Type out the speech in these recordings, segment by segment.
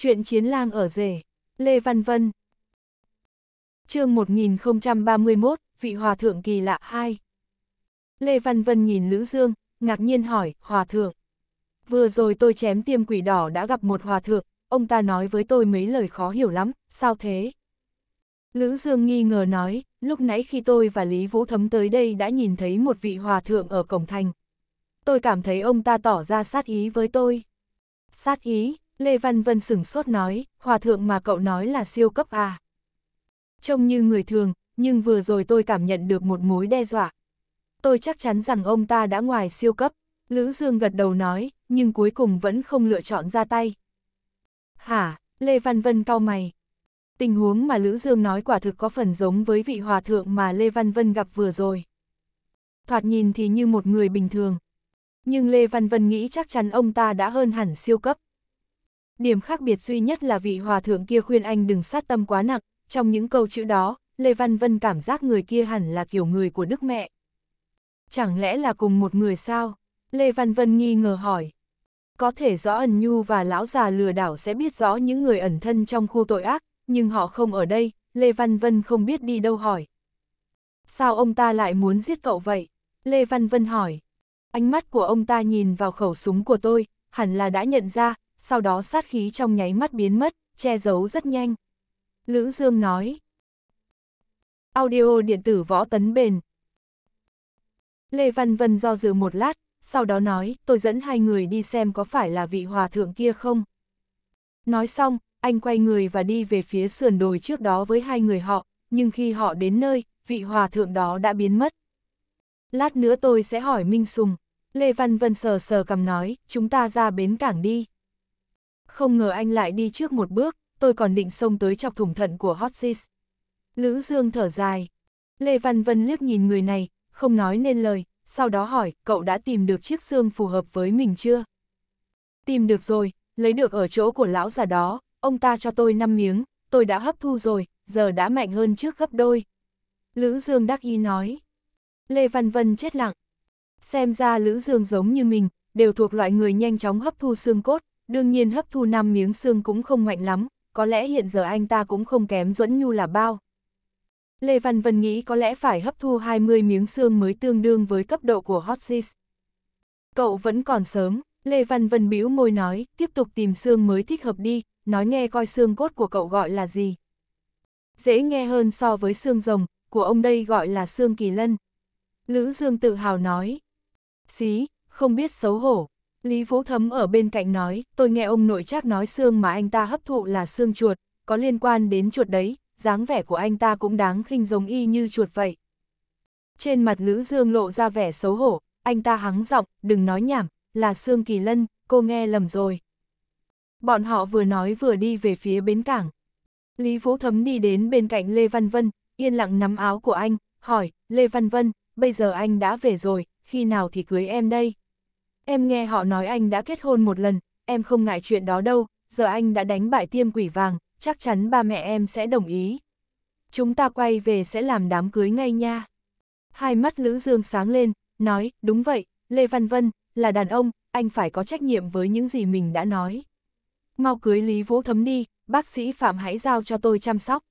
Chuyện chiến lang ở rể, Lê Văn Vân. chương 1031, vị hòa thượng kỳ lạ 2. Lê Văn Vân nhìn Lữ Dương, ngạc nhiên hỏi, hòa thượng. Vừa rồi tôi chém tiêm quỷ đỏ đã gặp một hòa thượng, ông ta nói với tôi mấy lời khó hiểu lắm, sao thế? Lữ Dương nghi ngờ nói, lúc nãy khi tôi và Lý Vũ Thấm tới đây đã nhìn thấy một vị hòa thượng ở cổng thành. Tôi cảm thấy ông ta tỏ ra sát ý với tôi. Sát ý, Lê Văn Vân sửng sốt nói, hòa thượng mà cậu nói là siêu cấp à. Trông như người thường, nhưng vừa rồi tôi cảm nhận được một mối đe dọa. Tôi chắc chắn rằng ông ta đã ngoài siêu cấp, Lữ Dương gật đầu nói, nhưng cuối cùng vẫn không lựa chọn ra tay. Hả, Lê Văn Vân cau mày. Tình huống mà Lữ Dương nói quả thực có phần giống với vị hòa thượng mà Lê Văn Vân gặp vừa rồi. Thoạt nhìn thì như một người bình thường. Nhưng Lê Văn Vân nghĩ chắc chắn ông ta đã hơn hẳn siêu cấp điểm khác biệt duy nhất là vị hòa thượng kia khuyên anh đừng sát tâm quá nặng, trong những câu chữ đó, Lê Văn Vân cảm giác người kia hẳn là kiểu người của Đức Mẹ. Chẳng lẽ là cùng một người sao? Lê Văn Vân nghi ngờ hỏi. Có thể rõ ẩn nhu và lão già lừa đảo sẽ biết rõ những người ẩn thân trong khu tội ác, nhưng họ không ở đây, Lê Văn Vân không biết đi đâu hỏi. Sao ông ta lại muốn giết cậu vậy? Lê Văn Vân hỏi. Ánh mắt của ông ta nhìn vào khẩu súng của tôi, hẳn là đã nhận ra, sau đó sát khí trong nháy mắt biến mất, che giấu rất nhanh. Lữ Dương nói. Audio điện tử võ tấn bền. Lê Văn Vân do dự một lát, sau đó nói, tôi dẫn hai người đi xem có phải là vị hòa thượng kia không. Nói xong, anh quay người và đi về phía sườn đồi trước đó với hai người họ, nhưng khi họ đến nơi, vị hòa thượng đó đã biến mất. Lát nữa tôi sẽ hỏi Minh Sùng. Lê Văn Vân sờ sờ cầm nói, chúng ta ra bến cảng đi. Không ngờ anh lại đi trước một bước, tôi còn định xông tới chọc thủng thận của hot Lữ Dương thở dài. Lê Văn Vân liếc nhìn người này, không nói nên lời, sau đó hỏi, cậu đã tìm được chiếc xương phù hợp với mình chưa? Tìm được rồi, lấy được ở chỗ của lão già đó, ông ta cho tôi 5 miếng, tôi đã hấp thu rồi, giờ đã mạnh hơn trước gấp đôi. Lữ Dương đắc ý nói. Lê Văn Vân chết lặng. Xem ra Lữ Dương giống như mình, đều thuộc loại người nhanh chóng hấp thu xương cốt, đương nhiên hấp thu năm miếng xương cũng không mạnh lắm, có lẽ hiện giờ anh ta cũng không kém dẫn Nhu là bao. Lê Văn Vân nghĩ có lẽ phải hấp thu 20 miếng xương mới tương đương với cấp độ của Hotsis. Cậu vẫn còn sớm, Lê Văn Vân bĩu môi nói, tiếp tục tìm xương mới thích hợp đi, nói nghe coi xương cốt của cậu gọi là gì. Dễ nghe hơn so với xương rồng, của ông đây gọi là xương kỳ lân. Lữ Dương tự hào nói, xí, không biết xấu hổ. Lý Vũ Thấm ở bên cạnh nói, tôi nghe ông nội chắc nói xương mà anh ta hấp thụ là xương chuột, có liên quan đến chuột đấy, dáng vẻ của anh ta cũng đáng khinh giống y như chuột vậy. Trên mặt Lữ Dương lộ ra vẻ xấu hổ, anh ta hắng giọng, đừng nói nhảm, là xương kỳ lân, cô nghe lầm rồi. Bọn họ vừa nói vừa đi về phía bến cảng. Lý Vũ Thấm đi đến bên cạnh Lê Văn Vân, yên lặng nắm áo của anh, hỏi, Lê Văn Vân, bây giờ anh đã về rồi, khi nào thì cưới em đây? Em nghe họ nói anh đã kết hôn một lần, em không ngại chuyện đó đâu, giờ anh đã đánh bại tiêm quỷ vàng, chắc chắn ba mẹ em sẽ đồng ý. Chúng ta quay về sẽ làm đám cưới ngay nha. Hai mắt Lữ Dương sáng lên, nói, đúng vậy, Lê Văn Vân, là đàn ông, anh phải có trách nhiệm với những gì mình đã nói. Mau cưới Lý Vũ Thấm đi, bác sĩ Phạm hãy giao cho tôi chăm sóc.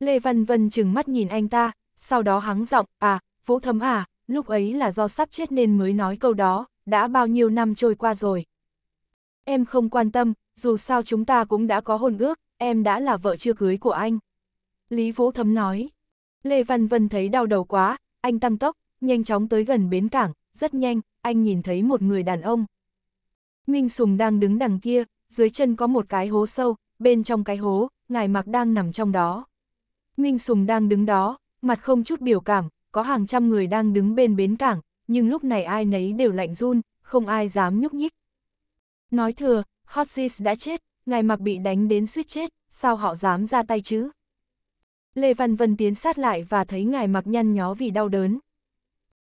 Lê Văn Vân chừng mắt nhìn anh ta, sau đó hắng giọng, à, Vũ Thấm à, lúc ấy là do sắp chết nên mới nói câu đó, đã bao nhiêu năm trôi qua rồi. Em không quan tâm, dù sao chúng ta cũng đã có hôn ước, em đã là vợ chưa cưới của anh. Lý Vũ Thấm nói. Lê Văn Vân thấy đau đầu quá, anh tăng tốc, nhanh chóng tới gần bến cảng, rất nhanh, anh nhìn thấy một người đàn ông. Minh Sùng đang đứng đằng kia, dưới chân có một cái hố sâu, bên trong cái hố, ngài mặc đang nằm trong đó. Minh Sùng đang đứng đó, mặt không chút biểu cảm, có hàng trăm người đang đứng bên bến cảng, nhưng lúc này ai nấy đều lạnh run, không ai dám nhúc nhích. Nói thừa, Hot đã chết, ngài mặc bị đánh đến suýt chết, sao họ dám ra tay chứ? Lê Văn Vân tiến sát lại và thấy ngài mặc nhăn nhó vì đau đớn.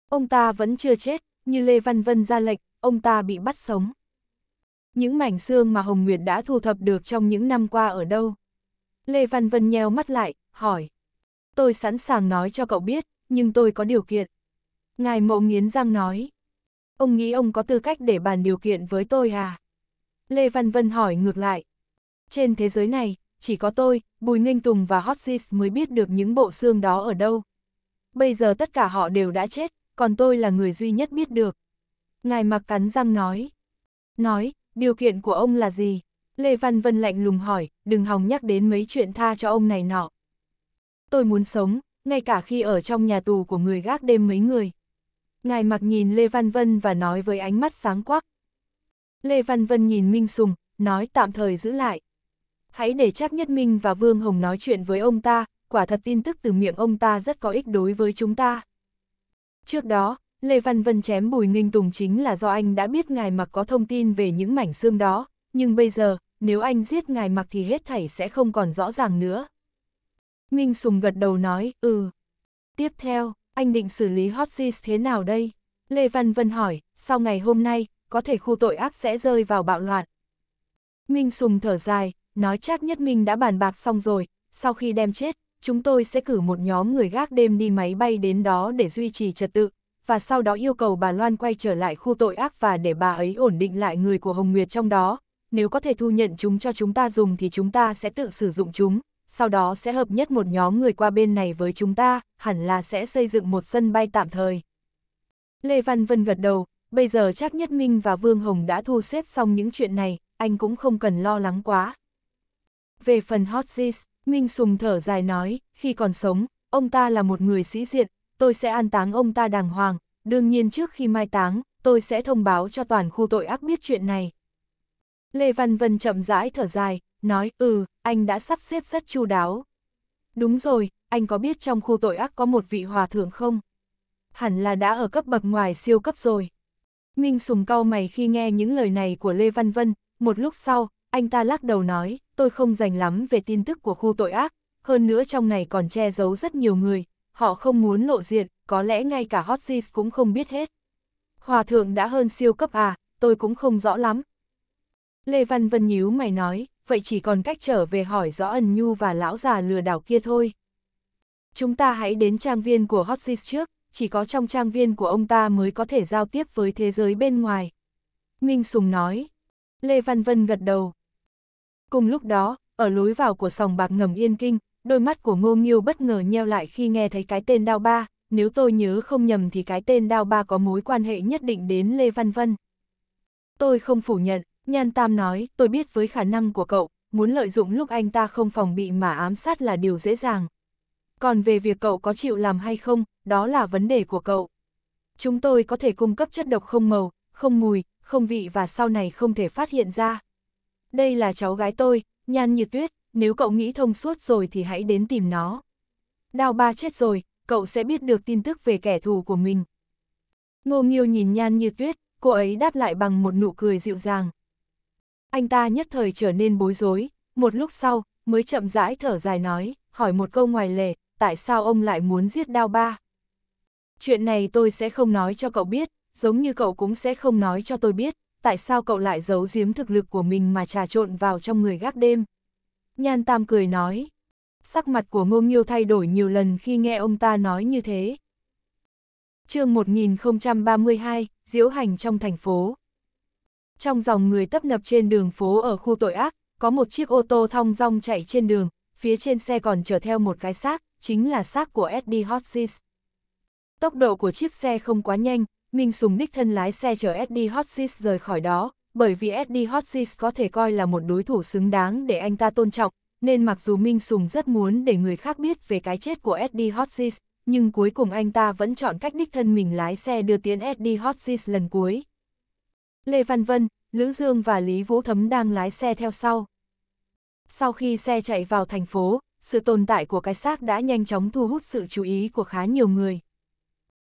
Ông ta vẫn chưa chết, như Lê Văn Vân ra lệnh, ông ta bị bắt sống. Những mảnh xương mà Hồng Nguyệt đã thu thập được trong những năm qua ở đâu? Lê Văn Vân nheo mắt lại, hỏi. Tôi sẵn sàng nói cho cậu biết, nhưng tôi có điều kiện. Ngài mộ nghiến răng nói. Ông nghĩ ông có tư cách để bàn điều kiện với tôi à? Lê Văn Vân hỏi ngược lại. Trên thế giới này, chỉ có tôi, Bùi Ninh Tùng và Hot Sis mới biết được những bộ xương đó ở đâu. Bây giờ tất cả họ đều đã chết, còn tôi là người duy nhất biết được. Ngài mặc cắn răng nói. Nói, điều kiện của ông là gì? Lê Văn Vân lạnh lùng hỏi, đừng hòng nhắc đến mấy chuyện tha cho ông này nọ. Tôi muốn sống, ngay cả khi ở trong nhà tù của người gác đêm mấy người, Ngài mặc nhìn Lê Văn Vân và nói với ánh mắt sáng quắc. Lê Văn Vân nhìn Minh Sùng, nói tạm thời giữ lại. Hãy để chắc Nhất Minh và Vương Hồng nói chuyện với ông ta, quả thật tin tức từ miệng ông ta rất có ích đối với chúng ta. Trước đó, Lê Văn Vân chém Bùi Nghinh Tùng chính là do anh đã biết ngài mặc có thông tin về những mảnh xương đó, nhưng bây giờ, nếu anh giết ngài mặc thì hết thảy sẽ không còn rõ ràng nữa. Minh Sùng gật đầu nói, ừ. Tiếp theo, anh định xử lý Hopsis thế nào đây? Lê Văn Vân hỏi, sau ngày hôm nay, có thể khu tội ác sẽ rơi vào bạo loạn. Minh Sùng thở dài, nói chắc nhất mình đã bàn bạc xong rồi, sau khi đem chết, chúng tôi sẽ cử một nhóm người gác đêm đi máy bay đến đó để duy trì trật tự, và sau đó yêu cầu bà Loan quay trở lại khu tội ác và để bà ấy ổn định lại người của Hồng Nguyệt trong đó. Nếu có thể thu nhận chúng cho chúng ta dùng thì chúng ta sẽ tự sử dụng chúng, sau đó sẽ hợp nhất một nhóm người qua bên này với chúng ta, hẳn là sẽ xây dựng một sân bay tạm thời. Lê Văn Vân gật đầu, bây giờ chắc Nhất Minh và Vương Hồng đã thu xếp xong những chuyện này, anh cũng không cần lo lắng quá. Về phần Hot Sis, Minh Sùng thở dài nói, khi còn sống, ông ta là một người sĩ diện, tôi sẽ an táng ông ta đàng hoàng, đương nhiên trước khi mai táng, tôi sẽ thông báo cho toàn khu tội ác biết chuyện này. Lê Văn Vân chậm rãi thở dài, nói ừ, anh đã sắp xếp rất chu đáo. Đúng rồi, anh có biết trong khu tội ác có một vị hòa thượng không? Hẳn là đã ở cấp bậc ngoài siêu cấp rồi. Minh Sùng cau mày khi nghe những lời này của Lê Văn Vân, một lúc sau, anh ta lắc đầu nói, tôi không dành lắm về tin tức của khu tội ác, hơn nữa trong này còn che giấu rất nhiều người, họ không muốn lộ diện, có lẽ ngay cả Hotsis cũng không biết hết. Hòa thượng đã hơn siêu cấp à, tôi cũng không rõ lắm, Lê Văn Vân nhíu mày nói, vậy chỉ còn cách trở về hỏi rõ ẩn nhu và lão già lừa đảo kia thôi. Chúng ta hãy đến trang viên của Hotsis trước, chỉ có trong trang viên của ông ta mới có thể giao tiếp với thế giới bên ngoài. Minh Sùng nói. Lê Văn Vân gật đầu. Cùng lúc đó, ở lối vào của sòng bạc ngầm yên kinh, đôi mắt của Ngô Nghiêu bất ngờ nheo lại khi nghe thấy cái tên Đao Ba, nếu tôi nhớ không nhầm thì cái tên Đao Ba có mối quan hệ nhất định đến Lê Văn Vân. Tôi không phủ nhận, Nhan Tam nói, tôi biết với khả năng của cậu, muốn lợi dụng lúc anh ta không phòng bị mà ám sát là điều dễ dàng. Còn về việc cậu có chịu làm hay không, đó là vấn đề của cậu. Chúng tôi có thể cung cấp chất độc không màu, không mùi, không vị và sau này không thể phát hiện ra. Đây là cháu gái tôi, Nhan Như Tuyết, nếu cậu nghĩ thông suốt rồi thì hãy đến tìm nó. Đào ba chết rồi, cậu sẽ biết được tin tức về kẻ thù của mình. Ngô Nghiêu nhìn Nhan Như Tuyết, cô ấy đáp lại bằng một nụ cười dịu dàng anh ta nhất thời trở nên bối rối, một lúc sau, mới chậm rãi thở dài nói, hỏi một câu ngoài lề, tại sao ông lại muốn giết đao ba? Chuyện này tôi sẽ không nói cho cậu biết, giống như cậu cũng sẽ không nói cho tôi biết, tại sao cậu lại giấu giếm thực lực của mình mà trà trộn vào trong người gác đêm. Nhan Tam cười nói, sắc mặt của Ngô Nghiêu thay đổi nhiều lần khi nghe ông ta nói như thế. chương 1032, Diễu Hành trong thành phố trong dòng người tấp nập trên đường phố ở khu tội ác, có một chiếc ô tô thong dong chạy trên đường, phía trên xe còn chở theo một cái xác, chính là xác của Eddie Hodges. Tốc độ của chiếc xe không quá nhanh, Minh Sùng đích thân lái xe chở Eddie Hodges rời khỏi đó, bởi vì Eddie Hodges có thể coi là một đối thủ xứng đáng để anh ta tôn trọng, nên mặc dù Minh Sùng rất muốn để người khác biết về cái chết của Eddie Hodges, nhưng cuối cùng anh ta vẫn chọn cách đích thân mình lái xe đưa tiến Eddie Hodges lần cuối. Lê Văn Vân, Lữ Dương và Lý Vũ Thấm đang lái xe theo sau. Sau khi xe chạy vào thành phố, sự tồn tại của cái xác đã nhanh chóng thu hút sự chú ý của khá nhiều người.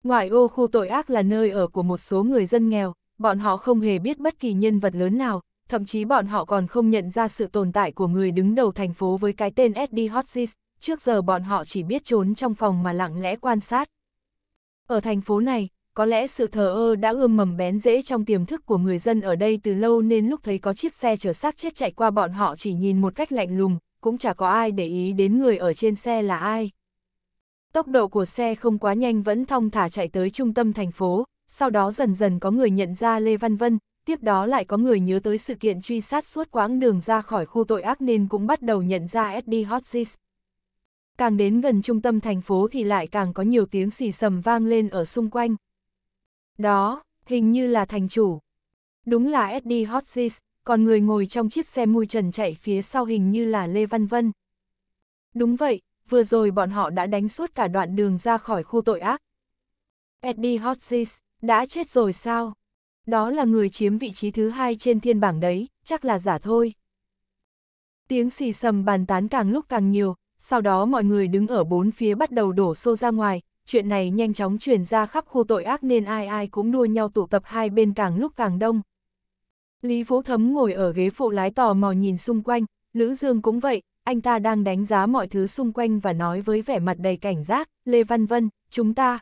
Ngoại ô khu tội ác là nơi ở của một số người dân nghèo, bọn họ không hề biết bất kỳ nhân vật lớn nào, thậm chí bọn họ còn không nhận ra sự tồn tại của người đứng đầu thành phố với cái tên Eddie Hodges, trước giờ bọn họ chỉ biết trốn trong phòng mà lặng lẽ quan sát. Ở thành phố này, có lẽ sự thờ ơ đã ươm mầm bén rễ trong tiềm thức của người dân ở đây từ lâu nên lúc thấy có chiếc xe chở xác chết chạy qua bọn họ chỉ nhìn một cách lạnh lùng, cũng chả có ai để ý đến người ở trên xe là ai. Tốc độ của xe không quá nhanh vẫn thong thả chạy tới trung tâm thành phố, sau đó dần dần có người nhận ra Lê Văn Vân, tiếp đó lại có người nhớ tới sự kiện truy sát suốt quãng đường ra khỏi khu tội ác nên cũng bắt đầu nhận ra SD Hotsis. Càng đến gần trung tâm thành phố thì lại càng có nhiều tiếng xì sầm vang lên ở xung quanh. Đó, hình như là thành chủ. Đúng là Eddie Hodges, còn người ngồi trong chiếc xe mui trần chạy phía sau hình như là Lê Văn Vân. Đúng vậy, vừa rồi bọn họ đã đánh suốt cả đoạn đường ra khỏi khu tội ác. Eddie Hodges, đã chết rồi sao? Đó là người chiếm vị trí thứ hai trên thiên bảng đấy, chắc là giả thôi. Tiếng xì sầm bàn tán càng lúc càng nhiều, sau đó mọi người đứng ở bốn phía bắt đầu đổ xô ra ngoài, chuyện này nhanh chóng truyền ra khắp khu tội ác nên ai ai cũng đua nhau tụ tập hai bên càng lúc càng đông. Lý Vũ Thấm ngồi ở ghế phụ lái tò mò nhìn xung quanh, Lữ Dương cũng vậy, anh ta đang đánh giá mọi thứ xung quanh và nói với vẻ mặt đầy cảnh giác, Lê Văn Vân, chúng ta,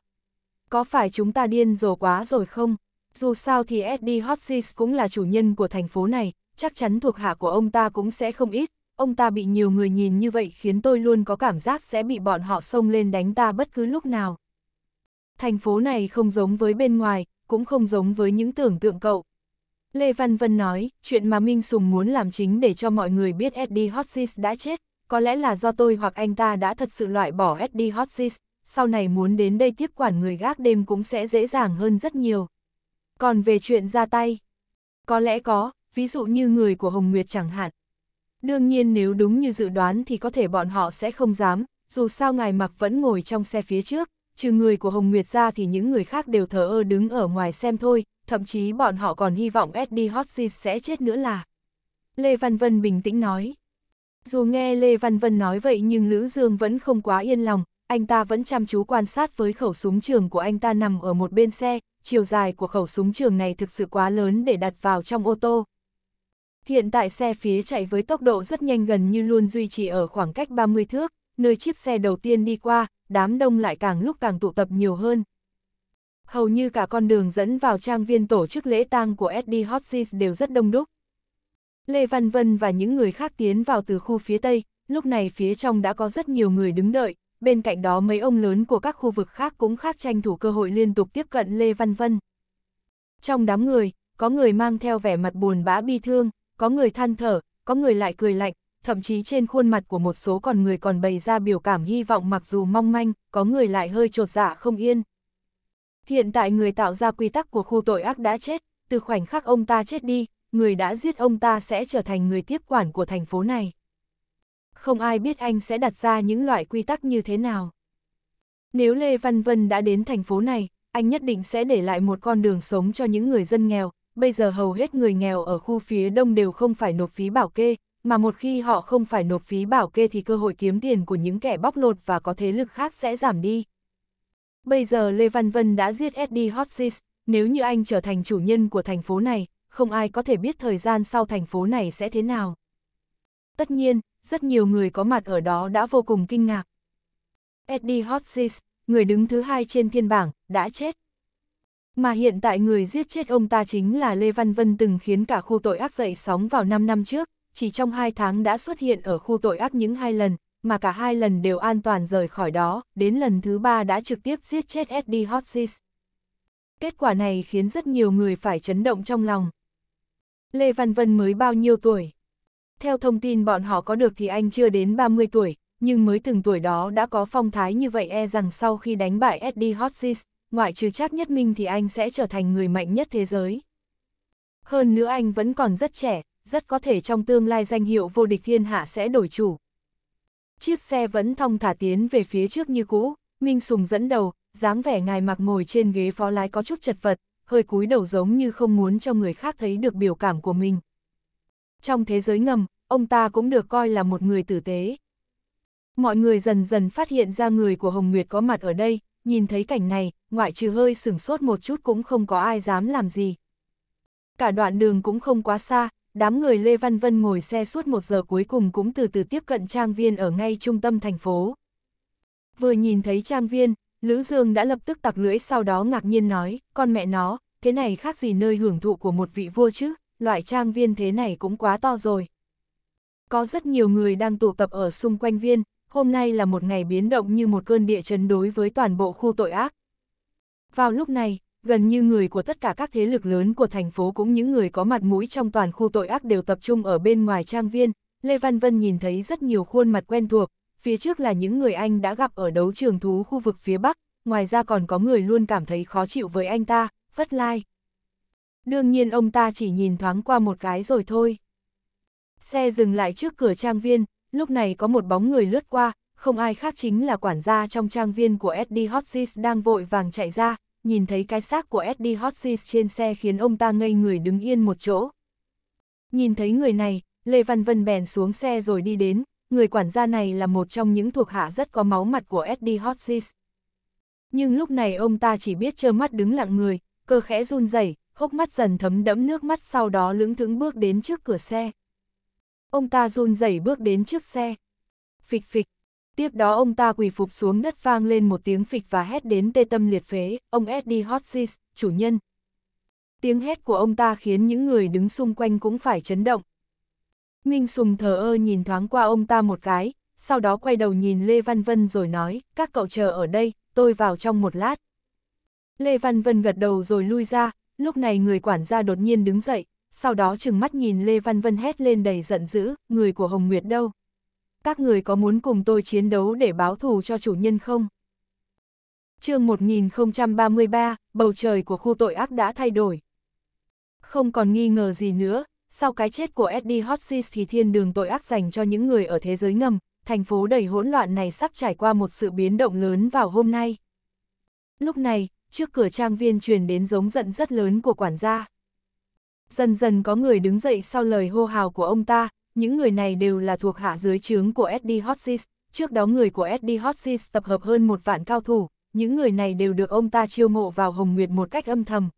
có phải chúng ta điên rồ quá rồi không? Dù sao thì SD Hotsis cũng là chủ nhân của thành phố này, chắc chắn thuộc hạ của ông ta cũng sẽ không ít, ông ta bị nhiều người nhìn như vậy khiến tôi luôn có cảm giác sẽ bị bọn họ xông lên đánh ta bất cứ lúc nào. Thành phố này không giống với bên ngoài, cũng không giống với những tưởng tượng cậu. Lê Văn Vân nói, chuyện mà Minh Sùng muốn làm chính để cho mọi người biết Eddie Hodges đã chết, có lẽ là do tôi hoặc anh ta đã thật sự loại bỏ Eddie Hodges, sau này muốn đến đây tiếp quản người gác đêm cũng sẽ dễ dàng hơn rất nhiều. Còn về chuyện ra tay, có lẽ có, ví dụ như người của Hồng Nguyệt chẳng hạn, Đương nhiên nếu đúng như dự đoán thì có thể bọn họ sẽ không dám, dù sao ngài mặc vẫn ngồi trong xe phía trước, trừ người của Hồng Nguyệt ra thì những người khác đều thờ ơ đứng ở ngoài xem thôi, thậm chí bọn họ còn hy vọng Eddie Hodges sẽ chết nữa là. Lê Văn Vân bình tĩnh nói. Dù nghe Lê Văn Vân nói vậy nhưng Lữ Dương vẫn không quá yên lòng, anh ta vẫn chăm chú quan sát với khẩu súng trường của anh ta nằm ở một bên xe, chiều dài của khẩu súng trường này thực sự quá lớn để đặt vào trong ô tô, Hiện tại xe phía chạy với tốc độ rất nhanh gần như luôn duy trì ở khoảng cách 30 thước, nơi chiếc xe đầu tiên đi qua, đám đông lại càng lúc càng tụ tập nhiều hơn. Hầu như cả con đường dẫn vào trang viên tổ chức lễ tang của Eddie Hodges đều rất đông đúc. Lê Văn Vân và những người khác tiến vào từ khu phía Tây, lúc này phía trong đã có rất nhiều người đứng đợi, bên cạnh đó mấy ông lớn của các khu vực khác cũng khác tranh thủ cơ hội liên tục tiếp cận Lê Văn Vân. Trong đám người, có người mang theo vẻ mặt buồn bã bi thương, có người than thở, có người lại cười lạnh, thậm chí trên khuôn mặt của một số còn người còn bày ra biểu cảm hy vọng mặc dù mong manh, có người lại hơi trột dạ không yên. Hiện tại người tạo ra quy tắc của khu tội ác đã chết, từ khoảnh khắc ông ta chết đi, người đã giết ông ta sẽ trở thành người tiếp quản của thành phố này. Không ai biết anh sẽ đặt ra những loại quy tắc như thế nào. Nếu Lê Văn Vân đã đến thành phố này, anh nhất định sẽ để lại một con đường sống cho những người dân nghèo, bây giờ hầu hết người nghèo ở khu phía đông đều không phải nộp phí bảo kê, mà một khi họ không phải nộp phí bảo kê thì cơ hội kiếm tiền của những kẻ bóc lột và có thế lực khác sẽ giảm đi. Bây giờ Lê Văn Vân đã giết Eddie Hotsis, nếu như anh trở thành chủ nhân của thành phố này, không ai có thể biết thời gian sau thành phố này sẽ thế nào. Tất nhiên, rất nhiều người có mặt ở đó đã vô cùng kinh ngạc. Eddie Hotsis, người đứng thứ hai trên thiên bảng, đã chết. Mà hiện tại người giết chết ông ta chính là Lê Văn Vân từng khiến cả khu tội ác dậy sóng vào 5 năm trước, chỉ trong 2 tháng đã xuất hiện ở khu tội ác những hai lần, mà cả hai lần đều an toàn rời khỏi đó, đến lần thứ ba đã trực tiếp giết chết Eddie Hodges. Kết quả này khiến rất nhiều người phải chấn động trong lòng. Lê Văn Vân mới bao nhiêu tuổi? Theo thông tin bọn họ có được thì anh chưa đến 30 tuổi, nhưng mới từng tuổi đó đã có phong thái như vậy e rằng sau khi đánh bại Eddie Hodges, ngoại trừ chắc nhất minh thì anh sẽ trở thành người mạnh nhất thế giới. Hơn nữa anh vẫn còn rất trẻ, rất có thể trong tương lai danh hiệu vô địch thiên hạ sẽ đổi chủ. Chiếc xe vẫn thong thả tiến về phía trước như cũ, Minh Sùng dẫn đầu, dáng vẻ ngài mặc ngồi trên ghế phó lái có chút chật vật, hơi cúi đầu giống như không muốn cho người khác thấy được biểu cảm của mình. Trong thế giới ngầm, ông ta cũng được coi là một người tử tế. Mọi người dần dần phát hiện ra người của Hồng Nguyệt có mặt ở đây, nhìn thấy cảnh này, ngoại trừ hơi sửng sốt một chút cũng không có ai dám làm gì. Cả đoạn đường cũng không quá xa, đám người Lê Văn Vân ngồi xe suốt một giờ cuối cùng cũng từ từ tiếp cận trang viên ở ngay trung tâm thành phố. Vừa nhìn thấy trang viên, Lữ Dương đã lập tức tặc lưỡi sau đó ngạc nhiên nói, con mẹ nó, thế này khác gì nơi hưởng thụ của một vị vua chứ, loại trang viên thế này cũng quá to rồi. Có rất nhiều người đang tụ tập ở xung quanh viên, hôm nay là một ngày biến động như một cơn địa chấn đối với toàn bộ khu tội ác. Vào lúc này, gần như người của tất cả các thế lực lớn của thành phố cũng những người có mặt mũi trong toàn khu tội ác đều tập trung ở bên ngoài trang viên, Lê Văn Vân nhìn thấy rất nhiều khuôn mặt quen thuộc, phía trước là những người anh đã gặp ở đấu trường thú khu vực phía Bắc, ngoài ra còn có người luôn cảm thấy khó chịu với anh ta, vất Lai. Đương nhiên ông ta chỉ nhìn thoáng qua một cái rồi thôi. Xe dừng lại trước cửa trang viên, lúc này có một bóng người lướt qua, không ai khác chính là quản gia trong trang viên của Eddie Hodges đang vội vàng chạy ra, nhìn thấy cái xác của Eddie Hodges trên xe khiến ông ta ngây người đứng yên một chỗ. Nhìn thấy người này, Lê Văn Vân bèn xuống xe rồi đi đến, người quản gia này là một trong những thuộc hạ rất có máu mặt của Eddie Hodges. Nhưng lúc này ông ta chỉ biết trơ mắt đứng lặng người, cơ khẽ run rẩy, hốc mắt dần thấm đẫm nước mắt sau đó lững thững bước đến trước cửa xe. Ông ta run rẩy bước đến trước xe. Phịch phịch. Tiếp đó ông ta quỳ phục xuống đất vang lên một tiếng phịch và hét đến tê tâm liệt phế, ông Eddie Hodges, chủ nhân. Tiếng hét của ông ta khiến những người đứng xung quanh cũng phải chấn động. Minh Sùng thờ ơ nhìn thoáng qua ông ta một cái, sau đó quay đầu nhìn Lê Văn Vân rồi nói, các cậu chờ ở đây, tôi vào trong một lát. Lê Văn Vân gật đầu rồi lui ra, lúc này người quản gia đột nhiên đứng dậy, sau đó chừng mắt nhìn Lê Văn Vân hét lên đầy giận dữ, người của Hồng Nguyệt đâu? Các người có muốn cùng tôi chiến đấu để báo thù cho chủ nhân không? chương 1033, bầu trời của khu tội ác đã thay đổi. Không còn nghi ngờ gì nữa, sau cái chết của Eddie Hodges thì thiên đường tội ác dành cho những người ở thế giới ngầm, thành phố đầy hỗn loạn này sắp trải qua một sự biến động lớn vào hôm nay. Lúc này, trước cửa trang viên truyền đến giống giận rất lớn của quản gia. Dần dần có người đứng dậy sau lời hô hào của ông ta, những người này đều là thuộc hạ dưới trướng của Eddie Hodges, trước đó người của Eddie Hodges tập hợp hơn một vạn cao thủ, những người này đều được ông ta chiêu mộ vào Hồng Nguyệt một cách âm thầm.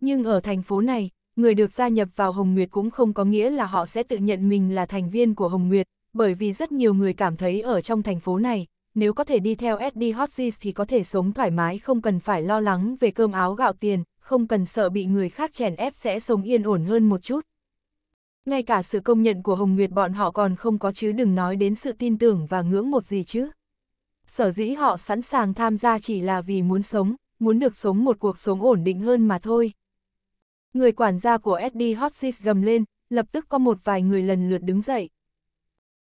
Nhưng ở thành phố này, người được gia nhập vào Hồng Nguyệt cũng không có nghĩa là họ sẽ tự nhận mình là thành viên của Hồng Nguyệt, bởi vì rất nhiều người cảm thấy ở trong thành phố này, nếu có thể đi theo Eddie Hodges thì có thể sống thoải mái không cần phải lo lắng về cơm áo gạo tiền, không cần sợ bị người khác chèn ép sẽ sống yên ổn hơn một chút. Ngay cả sự công nhận của Hồng Nguyệt bọn họ còn không có chứ đừng nói đến sự tin tưởng và ngưỡng một gì chứ. Sở dĩ họ sẵn sàng tham gia chỉ là vì muốn sống, muốn được sống một cuộc sống ổn định hơn mà thôi. Người quản gia của SD Hotsis gầm lên, lập tức có một vài người lần lượt đứng dậy.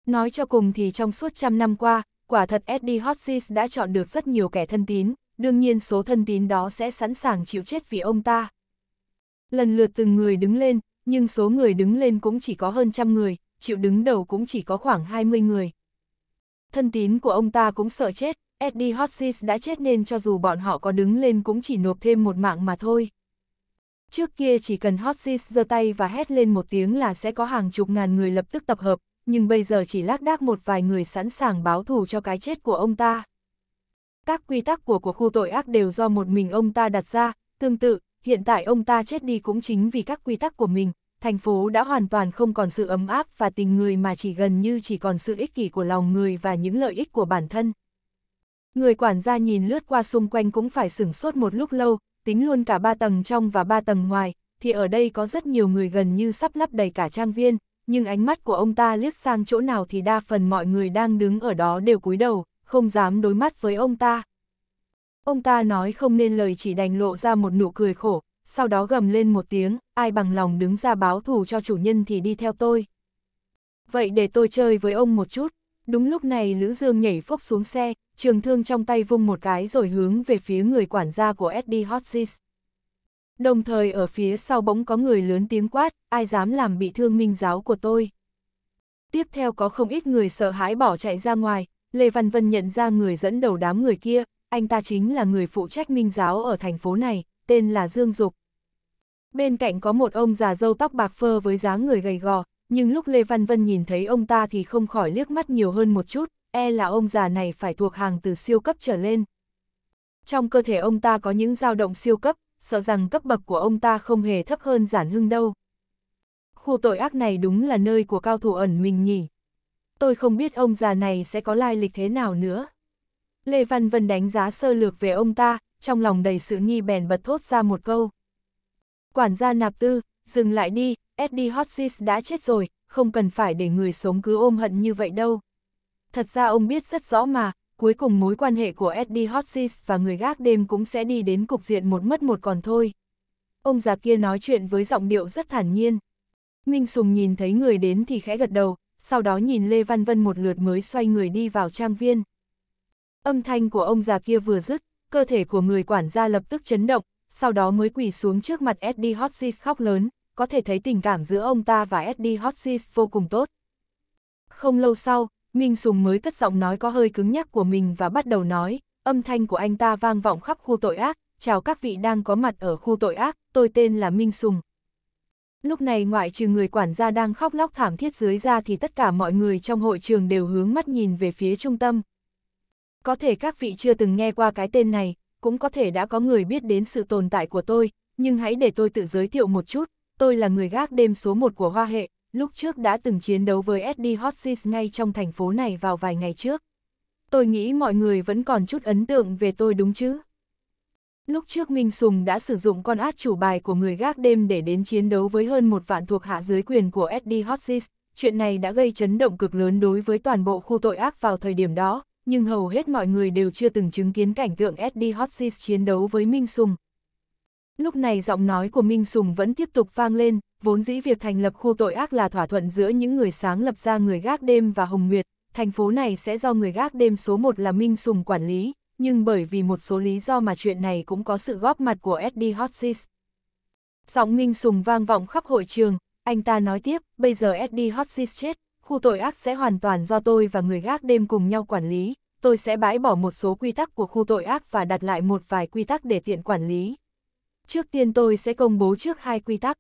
Nói cho cùng thì trong suốt trăm năm qua, quả thật SD Hotsis đã chọn được rất nhiều kẻ thân tín, đương nhiên số thân tín đó sẽ sẵn sàng chịu chết vì ông ta. Lần lượt từng người đứng lên, nhưng số người đứng lên cũng chỉ có hơn trăm người, chịu đứng đầu cũng chỉ có khoảng 20 người. Thân tín của ông ta cũng sợ chết, Eddie Hodges đã chết nên cho dù bọn họ có đứng lên cũng chỉ nộp thêm một mạng mà thôi. Trước kia chỉ cần Hodges giơ tay và hét lên một tiếng là sẽ có hàng chục ngàn người lập tức tập hợp, nhưng bây giờ chỉ lác đác một vài người sẵn sàng báo thù cho cái chết của ông ta. Các quy tắc của của khu tội ác đều do một mình ông ta đặt ra, tương tự, hiện tại ông ta chết đi cũng chính vì các quy tắc của mình, thành phố đã hoàn toàn không còn sự ấm áp và tình người mà chỉ gần như chỉ còn sự ích kỷ của lòng người và những lợi ích của bản thân. Người quản gia nhìn lướt qua xung quanh cũng phải sửng sốt một lúc lâu, tính luôn cả ba tầng trong và ba tầng ngoài, thì ở đây có rất nhiều người gần như sắp lắp đầy cả trang viên, nhưng ánh mắt của ông ta liếc sang chỗ nào thì đa phần mọi người đang đứng ở đó đều cúi đầu, không dám đối mắt với ông ta. Ông ta nói không nên lời chỉ đành lộ ra một nụ cười khổ, sau đó gầm lên một tiếng, ai bằng lòng đứng ra báo thù cho chủ nhân thì đi theo tôi. Vậy để tôi chơi với ông một chút. Đúng lúc này Lữ Dương nhảy phốc xuống xe, trường thương trong tay vung một cái rồi hướng về phía người quản gia của Eddie hotsis. Đồng thời ở phía sau bỗng có người lớn tiếng quát, ai dám làm bị thương minh giáo của tôi. Tiếp theo có không ít người sợ hãi bỏ chạy ra ngoài, Lê Văn Vân nhận ra người dẫn đầu đám người kia, anh ta chính là người phụ trách minh giáo ở thành phố này, tên là Dương Dục. Bên cạnh có một ông già dâu tóc bạc phơ với dáng người gầy gò, nhưng lúc Lê Văn Vân nhìn thấy ông ta thì không khỏi liếc mắt nhiều hơn một chút, e là ông già này phải thuộc hàng từ siêu cấp trở lên. Trong cơ thể ông ta có những dao động siêu cấp, sợ rằng cấp bậc của ông ta không hề thấp hơn giản hưng đâu. Khu tội ác này đúng là nơi của cao thủ ẩn mình nhỉ tôi không biết ông già này sẽ có lai lịch thế nào nữa. Lê Văn Vân đánh giá sơ lược về ông ta, trong lòng đầy sự nghi bèn bật thốt ra một câu. Quản gia nạp tư, dừng lại đi, Eddie Hodges đã chết rồi, không cần phải để người sống cứ ôm hận như vậy đâu. Thật ra ông biết rất rõ mà, cuối cùng mối quan hệ của Eddie Hodges và người gác đêm cũng sẽ đi đến cục diện một mất một còn thôi. Ông già kia nói chuyện với giọng điệu rất thản nhiên. Minh Sùng nhìn thấy người đến thì khẽ gật đầu, sau đó nhìn Lê Văn Vân một lượt mới xoay người đi vào trang viên. Âm thanh của ông già kia vừa dứt, cơ thể của người quản gia lập tức chấn động, sau đó mới quỳ xuống trước mặt Eddie Hodges khóc lớn, có thể thấy tình cảm giữa ông ta và Eddie Hodges vô cùng tốt. Không lâu sau, Minh Sùng mới cất giọng nói có hơi cứng nhắc của mình và bắt đầu nói, âm thanh của anh ta vang vọng khắp khu tội ác, chào các vị đang có mặt ở khu tội ác, tôi tên là Minh Sùng, Lúc này ngoại trừ người quản gia đang khóc lóc thảm thiết dưới ra thì tất cả mọi người trong hội trường đều hướng mắt nhìn về phía trung tâm. Có thể các vị chưa từng nghe qua cái tên này, cũng có thể đã có người biết đến sự tồn tại của tôi, nhưng hãy để tôi tự giới thiệu một chút, tôi là người gác đêm số 1 của Hoa Hệ, lúc trước đã từng chiến đấu với SD Hot ngay trong thành phố này vào vài ngày trước. Tôi nghĩ mọi người vẫn còn chút ấn tượng về tôi đúng chứ? Lúc trước Minh Sùng đã sử dụng con át chủ bài của người gác đêm để đến chiến đấu với hơn một vạn thuộc hạ dưới quyền của Eddie Hodges, chuyện này đã gây chấn động cực lớn đối với toàn bộ khu tội ác vào thời điểm đó, nhưng hầu hết mọi người đều chưa từng chứng kiến cảnh tượng Eddie Hodges chiến đấu với Minh Sùng. Lúc này giọng nói của Minh Sùng vẫn tiếp tục vang lên, vốn dĩ việc thành lập khu tội ác là thỏa thuận giữa những người sáng lập ra người gác đêm và Hồng Nguyệt, thành phố này sẽ do người gác đêm số 1 là Minh Sùng quản lý, nhưng bởi vì một số lý do mà chuyện này cũng có sự góp mặt của Eddie Hodges. Giọng minh sùng vang vọng khắp hội trường, anh ta nói tiếp, bây giờ Eddie Hodges chết, khu tội ác sẽ hoàn toàn do tôi và người gác đêm cùng nhau quản lý, tôi sẽ bãi bỏ một số quy tắc của khu tội ác và đặt lại một vài quy tắc để tiện quản lý. Trước tiên tôi sẽ công bố trước hai quy tắc.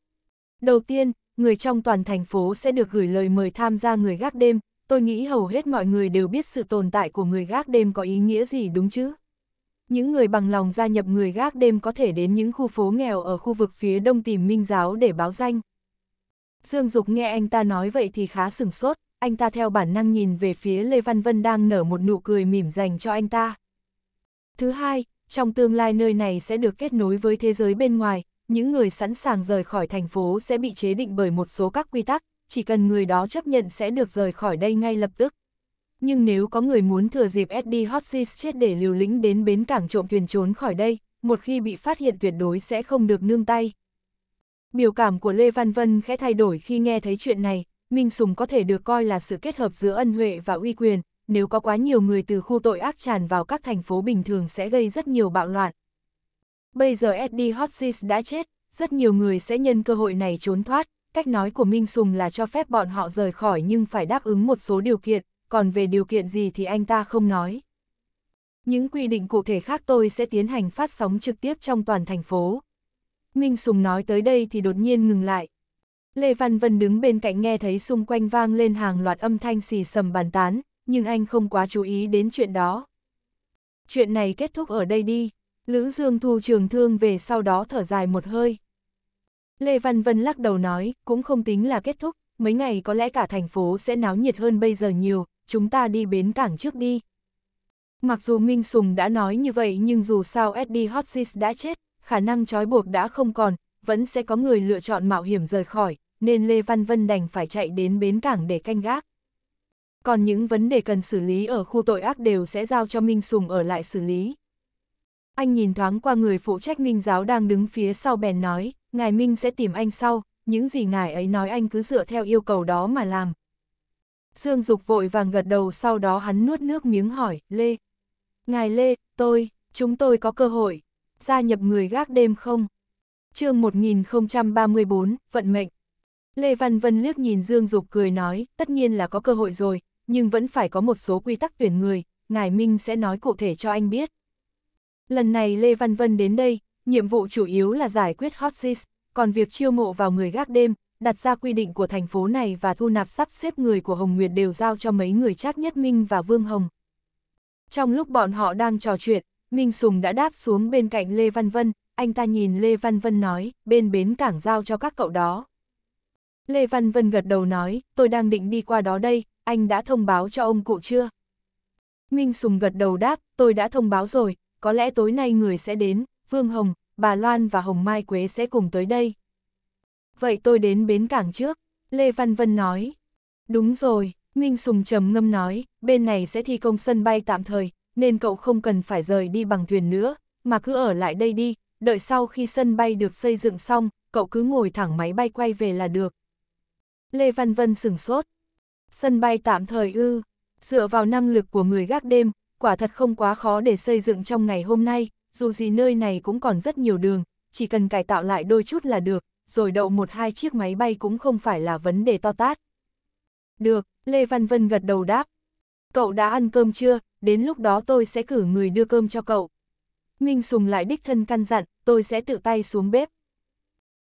Đầu tiên, người trong toàn thành phố sẽ được gửi lời mời tham gia người gác đêm, tôi nghĩ hầu hết mọi người đều biết sự tồn tại của người gác đêm có ý nghĩa gì đúng chứ. Những người bằng lòng gia nhập người gác đêm có thể đến những khu phố nghèo ở khu vực phía đông tìm minh giáo để báo danh. Dương Dục nghe anh ta nói vậy thì khá sửng sốt, anh ta theo bản năng nhìn về phía Lê Văn Vân đang nở một nụ cười mỉm dành cho anh ta. Thứ hai, trong tương lai nơi này sẽ được kết nối với thế giới bên ngoài, những người sẵn sàng rời khỏi thành phố sẽ bị chế định bởi một số các quy tắc, chỉ cần người đó chấp nhận sẽ được rời khỏi đây ngay lập tức. Nhưng nếu có người muốn thừa dịp Eddie Hotsis chết để liều lĩnh đến bến cảng trộm thuyền trốn khỏi đây, một khi bị phát hiện tuyệt đối sẽ không được nương tay. Biểu cảm của Lê Văn Vân khẽ thay đổi khi nghe thấy chuyện này, Minh Sùng có thể được coi là sự kết hợp giữa ân huệ và uy quyền, nếu có quá nhiều người từ khu tội ác tràn vào các thành phố bình thường sẽ gây rất nhiều bạo loạn. Bây giờ Eddie Hotsis đã chết, rất nhiều người sẽ nhân cơ hội này trốn thoát, cách nói của Minh Sùng là cho phép bọn họ rời khỏi nhưng phải đáp ứng một số điều kiện, còn về điều kiện gì thì anh ta không nói. Những quy định cụ thể khác tôi sẽ tiến hành phát sóng trực tiếp trong toàn thành phố. Minh Sùng nói tới đây thì đột nhiên ngừng lại. Lê Văn Vân đứng bên cạnh nghe thấy xung quanh vang lên hàng loạt âm thanh xì sầm bàn tán, nhưng anh không quá chú ý đến chuyện đó. Chuyện này kết thúc ở đây đi. Lữ Dương thu trường thương về sau đó thở dài một hơi. Lê Văn Vân lắc đầu nói, cũng không tính là kết thúc, mấy ngày có lẽ cả thành phố sẽ náo nhiệt hơn bây giờ nhiều, chúng ta đi bến cảng trước đi. Mặc dù Minh Sùng đã nói như vậy nhưng dù sao Eddie Hodges đã chết, khả năng trói buộc đã không còn, vẫn sẽ có người lựa chọn mạo hiểm rời khỏi, nên Lê Văn Vân đành phải chạy đến bến cảng để canh gác. Còn những vấn đề cần xử lý ở khu tội ác đều sẽ giao cho Minh Sùng ở lại xử lý. Anh nhìn thoáng qua người phụ trách Minh giáo đang đứng phía sau bèn nói, ngài Minh sẽ tìm anh sau, những gì ngài ấy nói anh cứ dựa theo yêu cầu đó mà làm. Dương Dục vội vàng gật đầu sau đó hắn nuốt nước miếng hỏi, Lê. Ngài Lê, tôi, chúng tôi có cơ hội, gia nhập người gác đêm không? chương 1034, vận mệnh. Lê Văn Vân liếc nhìn Dương Dục cười nói, tất nhiên là có cơ hội rồi, nhưng vẫn phải có một số quy tắc tuyển người, ngài Minh sẽ nói cụ thể cho anh biết. Lần này Lê Văn Vân đến đây, nhiệm vụ chủ yếu là giải quyết hot seats, còn việc chiêu mộ vào người gác đêm, đặt ra quy định của thành phố này và thu nạp sắp xếp người của Hồng Nguyệt đều giao cho mấy người Trác Nhất Minh và Vương Hồng. Trong lúc bọn họ đang trò chuyện, Minh Sùng đã đáp xuống bên cạnh Lê Văn Vân, anh ta nhìn Lê Văn Vân nói, bên bến cảng giao cho các cậu đó. Lê Văn Vân gật đầu nói, tôi đang định đi qua đó đây, anh đã thông báo cho ông cụ chưa? Minh Sùng gật đầu đáp, tôi đã thông báo rồi, có lẽ tối nay người sẽ đến, Vương Hồng, bà Loan và Hồng Mai Quế sẽ cùng tới đây. Vậy tôi đến bến cảng trước, Lê Văn Vân nói. Đúng rồi, Minh Sùng trầm ngâm nói, bên này sẽ thi công sân bay tạm thời, nên cậu không cần phải rời đi bằng thuyền nữa, mà cứ ở lại đây đi, đợi sau khi sân bay được xây dựng xong, cậu cứ ngồi thẳng máy bay quay về là được. Lê Văn Vân sửng sốt. Sân bay tạm thời ư, dựa vào năng lực của người gác đêm, quả thật không quá khó để xây dựng trong ngày hôm nay, dù gì nơi này cũng còn rất nhiều đường, chỉ cần cải tạo lại đôi chút là được, rồi đậu một hai chiếc máy bay cũng không phải là vấn đề to tát. Được, Lê Văn Vân gật đầu đáp. Cậu đã ăn cơm chưa, đến lúc đó tôi sẽ cử người đưa cơm cho cậu. Minh Sùng lại đích thân căn dặn, tôi sẽ tự tay xuống bếp.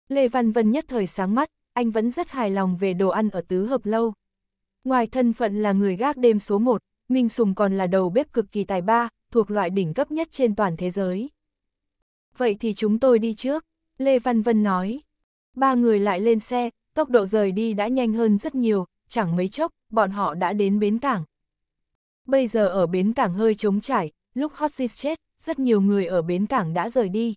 Lê Văn Vân nhất thời sáng mắt, anh vẫn rất hài lòng về đồ ăn ở tứ hợp lâu. Ngoài thân phận là người gác đêm số 1, Minh Sùng còn là đầu bếp cực kỳ tài ba, thuộc loại đỉnh cấp nhất trên toàn thế giới. Vậy thì chúng tôi đi trước, Lê Văn Vân nói. Ba người lại lên xe, tốc độ rời đi đã nhanh hơn rất nhiều, chẳng mấy chốc, bọn họ đã đến bến cảng. Bây giờ ở bến cảng hơi trống trải, lúc Hotsis chết, rất nhiều người ở bến cảng đã rời đi.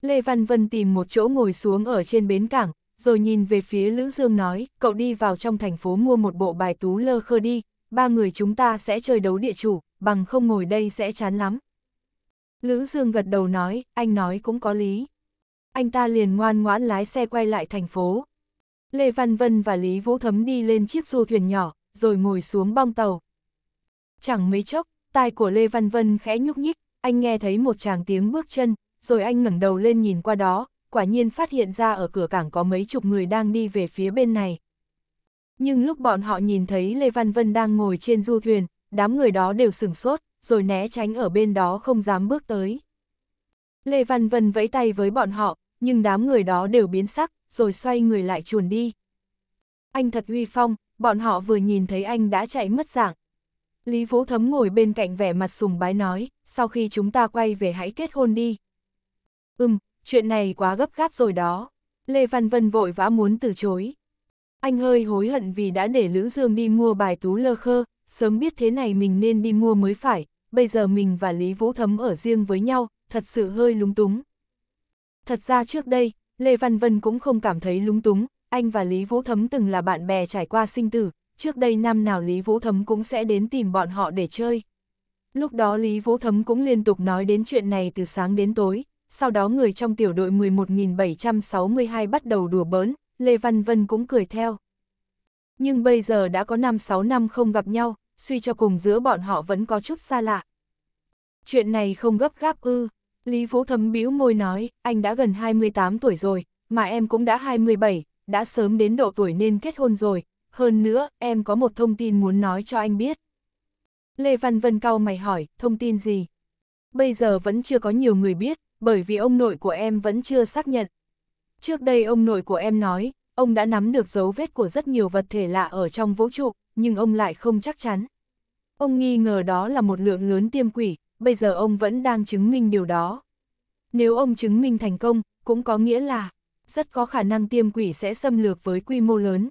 Lê Văn Vân tìm một chỗ ngồi xuống ở trên bến cảng, rồi nhìn về phía Lữ Dương nói, cậu đi vào trong thành phố mua một bộ bài tú lơ khơ đi, ba người chúng ta sẽ chơi đấu địa chủ, bằng không ngồi đây sẽ chán lắm. Lữ Dương gật đầu nói, anh nói cũng có lý. Anh ta liền ngoan ngoãn lái xe quay lại thành phố. Lê Văn Vân và Lý Vũ Thấm đi lên chiếc du thuyền nhỏ, rồi ngồi xuống bong tàu. Chẳng mấy chốc, tai của Lê Văn Vân khẽ nhúc nhích, anh nghe thấy một chàng tiếng bước chân, rồi anh ngẩng đầu lên nhìn qua đó, quả nhiên phát hiện ra ở cửa cảng có mấy chục người đang đi về phía bên này. Nhưng lúc bọn họ nhìn thấy Lê Văn Vân đang ngồi trên du thuyền, đám người đó đều sửng sốt, rồi né tránh ở bên đó không dám bước tới. Lê Văn Vân vẫy tay với bọn họ, nhưng đám người đó đều biến sắc, rồi xoay người lại chuồn đi. Anh thật uy phong, bọn họ vừa nhìn thấy anh đã chạy mất dạng. Lý Vũ Thấm ngồi bên cạnh vẻ mặt sùng bái nói, sau khi chúng ta quay về hãy kết hôn đi. Ừm, chuyện này quá gấp gáp rồi đó. Lê Văn Vân vội vã muốn từ chối. Anh hơi hối hận vì đã để Lữ Dương đi mua bài tú lơ khơ, sớm biết thế này mình nên đi mua mới phải, bây giờ mình và Lý Vũ Thấm ở riêng với nhau, thật sự hơi lúng túng. Thật ra trước đây, Lê Văn Vân cũng không cảm thấy lúng túng, anh và Lý Vũ Thấm từng là bạn bè trải qua sinh tử, trước đây năm nào Lý Vũ Thấm cũng sẽ đến tìm bọn họ để chơi. Lúc đó Lý Vũ Thấm cũng liên tục nói đến chuyện này từ sáng đến tối, sau đó người trong tiểu đội 11.762 bắt đầu đùa bỡn, Lê Văn Vân cũng cười theo. Nhưng bây giờ đã có 5-6 năm không gặp nhau, suy cho cùng giữa bọn họ vẫn có chút xa lạ. Chuyện này không gấp gáp ư, Lý Vũ thấm bĩu môi nói, anh đã gần 28 tuổi rồi, mà em cũng đã 27, đã sớm đến độ tuổi nên kết hôn rồi, hơn nữa, em có một thông tin muốn nói cho anh biết. Lê Văn Vân cau mày hỏi, thông tin gì? Bây giờ vẫn chưa có nhiều người biết, bởi vì ông nội của em vẫn chưa xác nhận. Trước đây ông nội của em nói, ông đã nắm được dấu vết của rất nhiều vật thể lạ ở trong vũ trụ, nhưng ông lại không chắc chắn. Ông nghi ngờ đó là một lượng lớn tiêm quỷ, bây giờ ông vẫn đang chứng minh điều đó. Nếu ông chứng minh thành công, cũng có nghĩa là rất có khả năng tiêm quỷ sẽ xâm lược với quy mô lớn.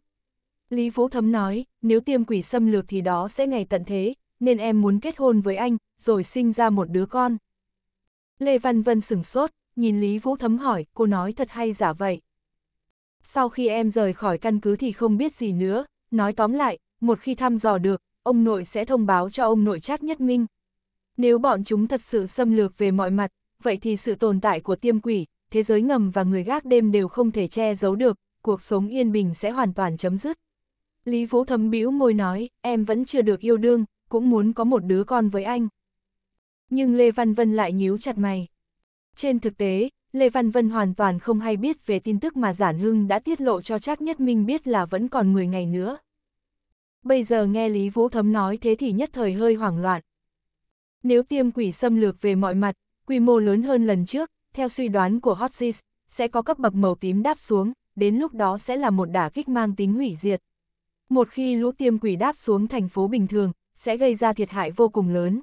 Lý Vũ Thấm nói, nếu tiêm quỷ xâm lược thì đó sẽ ngày tận thế, nên em muốn kết hôn với anh, rồi sinh ra một đứa con. Lê Văn Vân sửng sốt, nhìn Lý Vũ Thấm hỏi, cô nói thật hay giả vậy? sau khi em rời khỏi căn cứ thì không biết gì nữa, nói tóm lại, một khi thăm dò được, ông nội sẽ thông báo cho ông nội Trác Nhất Minh. Nếu bọn chúng thật sự xâm lược về mọi mặt, vậy thì sự tồn tại của tiêm quỷ, thế giới ngầm và người gác đêm đều không thể che giấu được, cuộc sống yên bình sẽ hoàn toàn chấm dứt. Lý Vũ thấm bĩu môi nói, em vẫn chưa được yêu đương, cũng muốn có một đứa con với anh. Nhưng Lê Văn Vân lại nhíu chặt mày. Trên thực tế, Lê Văn Vân hoàn toàn không hay biết về tin tức mà Giản Hưng đã tiết lộ cho Trác Nhất Minh biết là vẫn còn 10 ngày nữa. Bây giờ nghe Lý Vũ Thấm nói thế thì nhất thời hơi hoảng loạn. Nếu tiêm quỷ xâm lược về mọi mặt, quy mô lớn hơn lần trước, theo suy đoán của Hotsis, sẽ có cấp bậc màu tím đáp xuống, đến lúc đó sẽ là một đả kích mang tính hủy diệt. Một khi lũ tiêm quỷ đáp xuống thành phố bình thường, sẽ gây ra thiệt hại vô cùng lớn.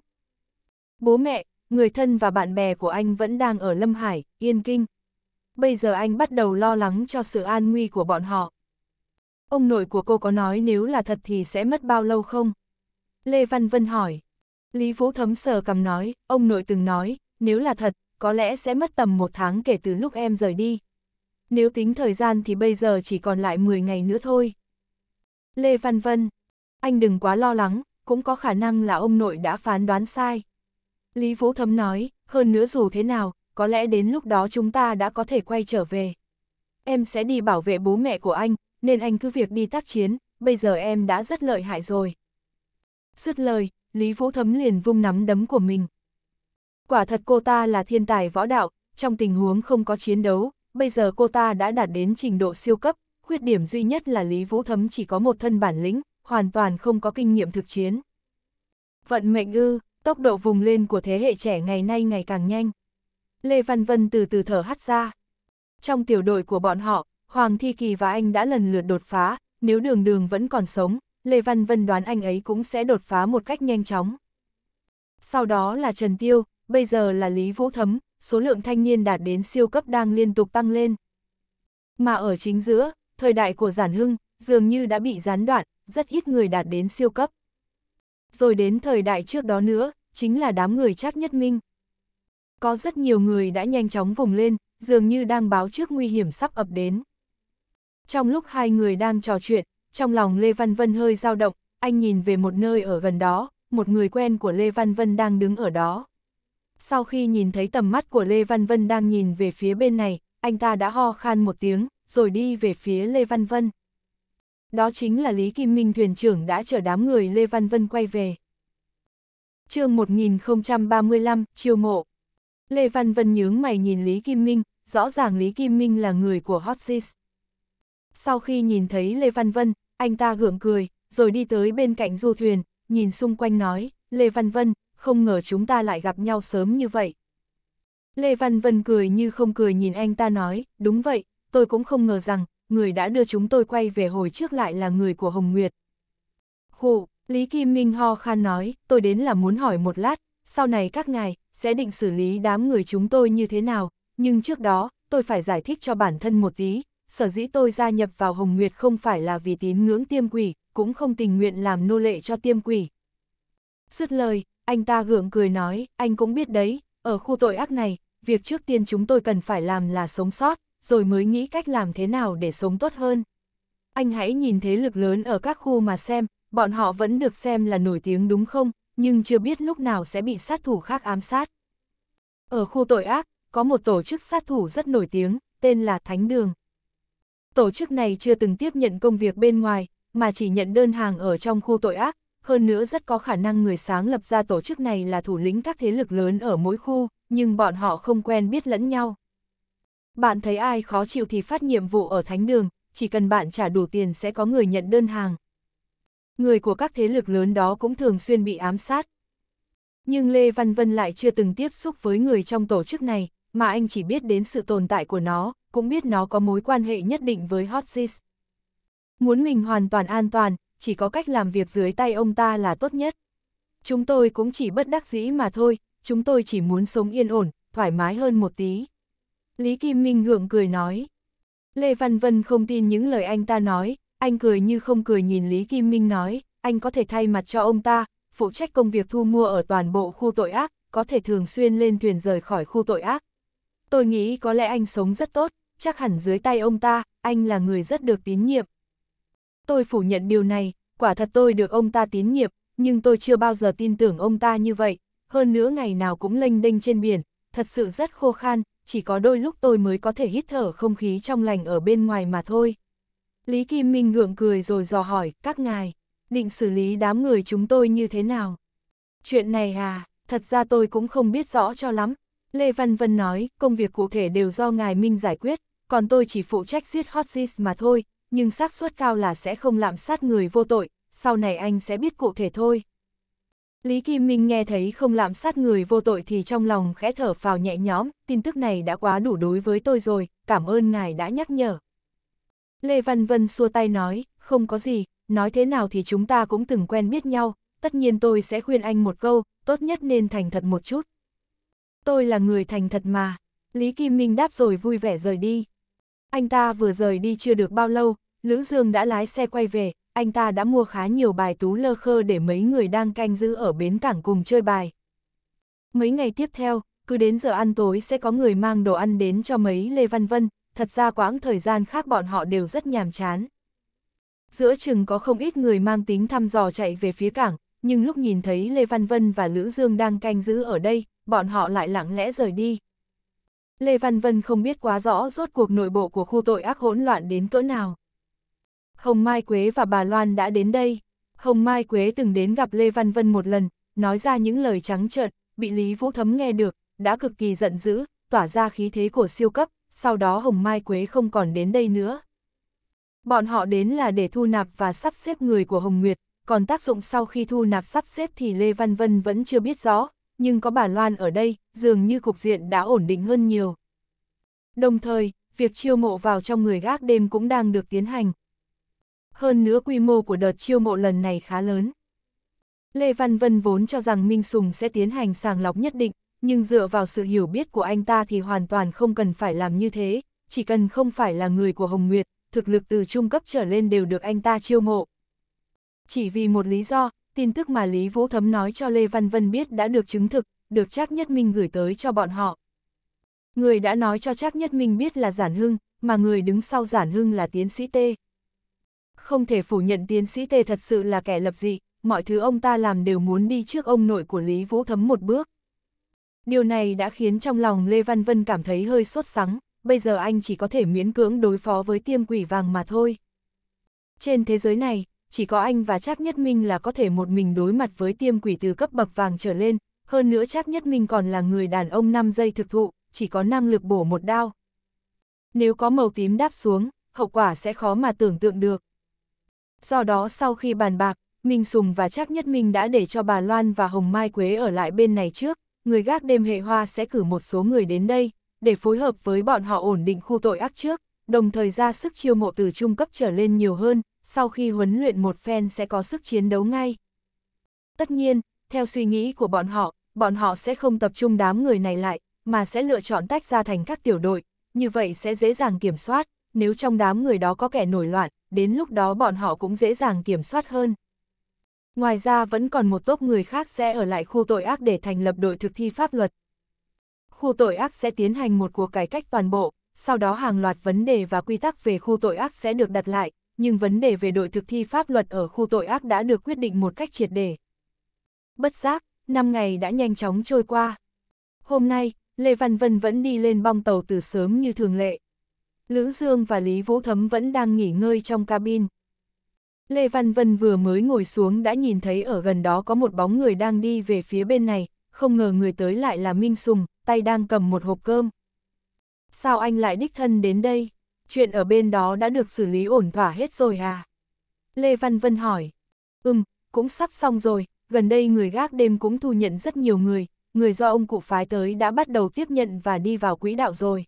Bố mẹ, người thân và bạn bè của anh vẫn đang ở Lâm Hải, Yên Kinh. Bây giờ anh bắt đầu lo lắng cho sự an nguy của bọn họ. Ông nội của cô có nói nếu là thật thì sẽ mất bao lâu không? Lê Văn Vân hỏi. Lý Vũ Thấm sờ cầm nói, ông nội từng nói, nếu là thật, có lẽ sẽ mất tầm một tháng kể từ lúc em rời đi. Nếu tính thời gian thì bây giờ chỉ còn lại 10 ngày nữa thôi. Lê Văn Vân, anh đừng quá lo lắng, cũng có khả năng là ông nội đã phán đoán sai. Lý Vũ Thấm nói, hơn nữa dù thế nào, có lẽ đến lúc đó chúng ta đã có thể quay trở về. Em sẽ đi bảo vệ bố mẹ của anh, nên anh cứ việc đi tác chiến, bây giờ em đã rất lợi hại rồi. Dứt lời, Lý Vũ Thấm liền vung nắm đấm của mình. Quả thật cô ta là thiên tài võ đạo, trong tình huống không có chiến đấu, bây giờ cô ta đã đạt đến trình độ siêu cấp, khuyết điểm duy nhất là Lý Vũ Thấm chỉ có một thân bản lĩnh, hoàn toàn không có kinh nghiệm thực chiến. Vận mệnh ư, Tốc độ vùng lên của thế hệ trẻ ngày nay ngày càng nhanh. Lê Văn Vân từ từ thở hắt ra. Trong tiểu đội của bọn họ, Hoàng Thi Kỳ và anh đã lần lượt đột phá, nếu đường đường vẫn còn sống, Lê Văn Vân đoán anh ấy cũng sẽ đột phá một cách nhanh chóng. Sau đó là Trần Tiêu, bây giờ là Lý Vũ Thấm, số lượng thanh niên đạt đến siêu cấp đang liên tục tăng lên. Mà ở chính giữa, thời đại của Giản Hưng, dường như đã bị gián đoạn, rất ít người đạt đến siêu cấp rồi đến thời đại trước đó nữa, chính là đám người chắc nhất minh. Có rất nhiều người đã nhanh chóng vùng lên, dường như đang báo trước nguy hiểm sắp ập đến. Trong lúc hai người đang trò chuyện, trong lòng Lê Văn Vân hơi dao động, anh nhìn về một nơi ở gần đó, một người quen của Lê Văn Vân đang đứng ở đó. Sau khi nhìn thấy tầm mắt của Lê Văn Vân đang nhìn về phía bên này, anh ta đã ho khan một tiếng, rồi đi về phía Lê Văn Vân đó chính là Lý Kim Minh thuyền trưởng đã chở đám người Lê Văn Vân quay về. chương 1035, chiêu mộ. Lê Văn Vân nhướng mày nhìn Lý Kim Minh, rõ ràng Lý Kim Minh là người của Hot Sis. Sau khi nhìn thấy Lê Văn Vân, anh ta gượng cười, rồi đi tới bên cạnh du thuyền, nhìn xung quanh nói, Lê Văn Vân, không ngờ chúng ta lại gặp nhau sớm như vậy. Lê Văn Vân cười như không cười nhìn anh ta nói, đúng vậy, tôi cũng không ngờ rằng, người đã đưa chúng tôi quay về hồi trước lại là người của Hồng Nguyệt. Khụ, Lý Kim Minh ho khan nói, tôi đến là muốn hỏi một lát, sau này các ngài sẽ định xử lý đám người chúng tôi như thế nào, nhưng trước đó, tôi phải giải thích cho bản thân một tí, sở dĩ tôi gia nhập vào Hồng Nguyệt không phải là vì tín ngưỡng tiêm quỷ, cũng không tình nguyện làm nô lệ cho tiêm quỷ. Sứt lời, anh ta gượng cười nói, anh cũng biết đấy, ở khu tội ác này, việc trước tiên chúng tôi cần phải làm là sống sót, rồi mới nghĩ cách làm thế nào để sống tốt hơn. Anh hãy nhìn thế lực lớn ở các khu mà xem, bọn họ vẫn được xem là nổi tiếng đúng không, nhưng chưa biết lúc nào sẽ bị sát thủ khác ám sát. Ở khu tội ác, có một tổ chức sát thủ rất nổi tiếng, tên là Thánh Đường. Tổ chức này chưa từng tiếp nhận công việc bên ngoài, mà chỉ nhận đơn hàng ở trong khu tội ác, hơn nữa rất có khả năng người sáng lập ra tổ chức này là thủ lĩnh các thế lực lớn ở mỗi khu, nhưng bọn họ không quen biết lẫn nhau bạn thấy ai khó chịu thì phát nhiệm vụ ở thánh đường, chỉ cần bạn trả đủ tiền sẽ có người nhận đơn hàng. Người của các thế lực lớn đó cũng thường xuyên bị ám sát. Nhưng Lê Văn Vân lại chưa từng tiếp xúc với người trong tổ chức này, mà anh chỉ biết đến sự tồn tại của nó, cũng biết nó có mối quan hệ nhất định với Hot Muốn mình hoàn toàn an toàn, chỉ có cách làm việc dưới tay ông ta là tốt nhất. Chúng tôi cũng chỉ bất đắc dĩ mà thôi, chúng tôi chỉ muốn sống yên ổn, thoải mái hơn một tí. Lý Kim Minh gượng cười nói. Lê Văn Vân không tin những lời anh ta nói, anh cười như không cười nhìn Lý Kim Minh nói, anh có thể thay mặt cho ông ta, phụ trách công việc thu mua ở toàn bộ khu tội ác, có thể thường xuyên lên thuyền rời khỏi khu tội ác. Tôi nghĩ có lẽ anh sống rất tốt, chắc hẳn dưới tay ông ta, anh là người rất được tín nhiệm. Tôi phủ nhận điều này, quả thật tôi được ông ta tín nhiệm, nhưng tôi chưa bao giờ tin tưởng ông ta như vậy, hơn nữa ngày nào cũng lênh đênh trên biển, thật sự rất khô khan, chỉ có đôi lúc tôi mới có thể hít thở không khí trong lành ở bên ngoài mà thôi. Lý Kim Minh ngượng cười rồi dò hỏi, các ngài, định xử lý đám người chúng tôi như thế nào? Chuyện này à, thật ra tôi cũng không biết rõ cho lắm. Lê Văn Vân nói, công việc cụ thể đều do ngài Minh giải quyết, còn tôi chỉ phụ trách giết Hotzis mà thôi, nhưng xác suất cao là sẽ không lạm sát người vô tội, sau này anh sẽ biết cụ thể thôi. Lý Kim Minh nghe thấy không làm sát người vô tội thì trong lòng khẽ thở phào nhẹ nhõm, tin tức này đã quá đủ đối với tôi rồi, cảm ơn ngài đã nhắc nhở. Lê Văn Vân xua tay nói, không có gì, nói thế nào thì chúng ta cũng từng quen biết nhau, tất nhiên tôi sẽ khuyên anh một câu, tốt nhất nên thành thật một chút. Tôi là người thành thật mà, Lý Kim Minh đáp rồi vui vẻ rời đi. Anh ta vừa rời đi chưa được bao lâu, Lữ Dương đã lái xe quay về, anh ta đã mua khá nhiều bài tú lơ khơ để mấy người đang canh giữ ở bến cảng cùng chơi bài. Mấy ngày tiếp theo, cứ đến giờ ăn tối sẽ có người mang đồ ăn đến cho mấy Lê Văn Vân, thật ra quãng thời gian khác bọn họ đều rất nhàm chán. Giữa chừng có không ít người mang tính thăm dò chạy về phía cảng, nhưng lúc nhìn thấy Lê Văn Vân và Lữ Dương đang canh giữ ở đây, bọn họ lại lặng lẽ rời đi. Lê Văn Vân không biết quá rõ rốt cuộc nội bộ của khu tội ác hỗn loạn đến cỡ nào. Hồng Mai Quế và bà Loan đã đến đây. Hồng Mai Quế từng đến gặp Lê Văn Vân một lần, nói ra những lời trắng trợn, bị Lý Vũ Thấm nghe được, đã cực kỳ giận dữ, tỏa ra khí thế của siêu cấp, sau đó Hồng Mai Quế không còn đến đây nữa. Bọn họ đến là để thu nạp và sắp xếp người của Hồng Nguyệt, còn tác dụng sau khi thu nạp sắp xếp thì Lê Văn Vân vẫn chưa biết rõ, nhưng có bà Loan ở đây, dường như cục diện đã ổn định hơn nhiều. Đồng thời, việc chiêu mộ vào trong người gác đêm cũng đang được tiến hành, hơn nữa quy mô của đợt chiêu mộ lần này khá lớn. Lê Văn Vân vốn cho rằng Minh Sùng sẽ tiến hành sàng lọc nhất định, nhưng dựa vào sự hiểu biết của anh ta thì hoàn toàn không cần phải làm như thế, chỉ cần không phải là người của Hồng Nguyệt, thực lực từ trung cấp trở lên đều được anh ta chiêu mộ. Chỉ vì một lý do, tin tức mà Lý Vũ Thấm nói cho Lê Văn Vân biết đã được chứng thực, được Trác Nhất Minh gửi tới cho bọn họ. Người đã nói cho Trác Nhất Minh biết là Giản Hưng, mà người đứng sau Giản Hưng là tiến sĩ T không thể phủ nhận tiến sĩ Tề thật sự là kẻ lập dị, mọi thứ ông ta làm đều muốn đi trước ông nội của Lý Vũ Thấm một bước. Điều này đã khiến trong lòng Lê Văn Vân cảm thấy hơi sốt sắng, bây giờ anh chỉ có thể miễn cưỡng đối phó với tiêm quỷ vàng mà thôi. Trên thế giới này, chỉ có anh và Trác Nhất Minh là có thể một mình đối mặt với tiêm quỷ từ cấp bậc vàng trở lên, hơn nữa Trác Nhất Minh còn là người đàn ông 5 giây thực thụ, chỉ có năng lực bổ một đao. Nếu có màu tím đáp xuống, hậu quả sẽ khó mà tưởng tượng được. Do đó sau khi bàn bạc, Minh Sùng và Trác Nhất Minh đã để cho bà Loan và Hồng Mai Quế ở lại bên này trước, người gác đêm hệ hoa sẽ cử một số người đến đây, để phối hợp với bọn họ ổn định khu tội ác trước, đồng thời ra sức chiêu mộ từ trung cấp trở lên nhiều hơn, sau khi huấn luyện một phen sẽ có sức chiến đấu ngay. Tất nhiên, theo suy nghĩ của bọn họ, bọn họ sẽ không tập trung đám người này lại, mà sẽ lựa chọn tách ra thành các tiểu đội, như vậy sẽ dễ dàng kiểm soát, nếu trong đám người đó có kẻ nổi loạn, đến lúc đó bọn họ cũng dễ dàng kiểm soát hơn. Ngoài ra vẫn còn một tốp người khác sẽ ở lại khu tội ác để thành lập đội thực thi pháp luật. Khu tội ác sẽ tiến hành một cuộc cải cách toàn bộ, sau đó hàng loạt vấn đề và quy tắc về khu tội ác sẽ được đặt lại, nhưng vấn đề về đội thực thi pháp luật ở khu tội ác đã được quyết định một cách triệt để. Bất giác, năm ngày đã nhanh chóng trôi qua. Hôm nay, Lê Văn Vân vẫn đi lên bong tàu từ sớm như thường lệ, Lữ Dương và Lý Vũ Thấm vẫn đang nghỉ ngơi trong cabin. Lê Văn Vân vừa mới ngồi xuống đã nhìn thấy ở gần đó có một bóng người đang đi về phía bên này, không ngờ người tới lại là Minh Sùng, tay đang cầm một hộp cơm. Sao anh lại đích thân đến đây? Chuyện ở bên đó đã được xử lý ổn thỏa hết rồi à? Lê Văn Vân hỏi. Ừm, cũng sắp xong rồi, gần đây người gác đêm cũng thu nhận rất nhiều người, người do ông cụ phái tới đã bắt đầu tiếp nhận và đi vào quỹ đạo rồi.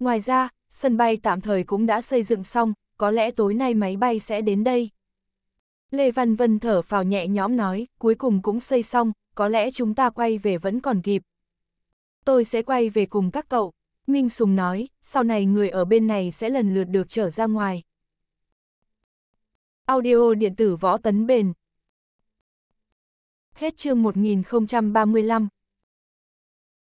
Ngoài ra, sân bay tạm thời cũng đã xây dựng xong, có lẽ tối nay máy bay sẽ đến đây. Lê Văn Vân thở phào nhẹ nhõm nói, cuối cùng cũng xây xong, có lẽ chúng ta quay về vẫn còn kịp. Tôi sẽ quay về cùng các cậu, Minh Sùng nói, sau này người ở bên này sẽ lần lượt được trở ra ngoài. Audio điện tử võ tấn bền Hết chương 1035